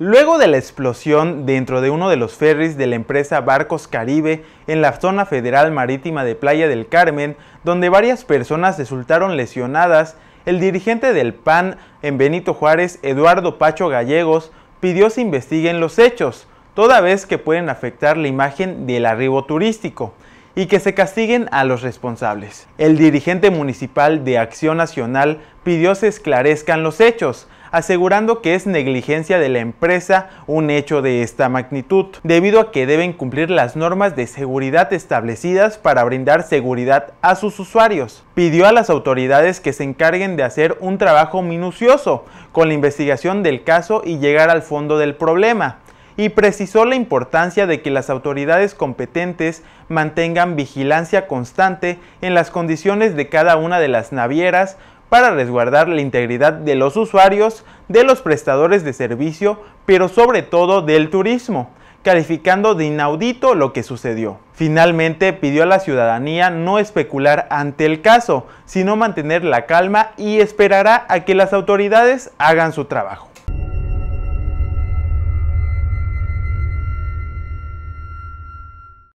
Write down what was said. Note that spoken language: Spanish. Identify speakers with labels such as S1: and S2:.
S1: Luego de la explosión dentro de uno de los ferries de la empresa Barcos Caribe en la zona federal marítima de Playa del Carmen, donde varias personas resultaron lesionadas, el dirigente del PAN en Benito Juárez, Eduardo Pacho Gallegos, pidió se investiguen los hechos, toda vez que pueden afectar la imagen del arribo turístico y que se castiguen a los responsables. El dirigente municipal de Acción Nacional pidió se esclarezcan los hechos, asegurando que es negligencia de la empresa un hecho de esta magnitud, debido a que deben cumplir las normas de seguridad establecidas para brindar seguridad a sus usuarios. Pidió a las autoridades que se encarguen de hacer un trabajo minucioso con la investigación del caso y llegar al fondo del problema y precisó la importancia de que las autoridades competentes mantengan vigilancia constante en las condiciones de cada una de las navieras para resguardar la integridad de los usuarios, de los prestadores de servicio, pero sobre todo del turismo, calificando de inaudito lo que sucedió. Finalmente pidió a la ciudadanía no especular ante el caso, sino mantener la calma y esperará a que las autoridades hagan su trabajo.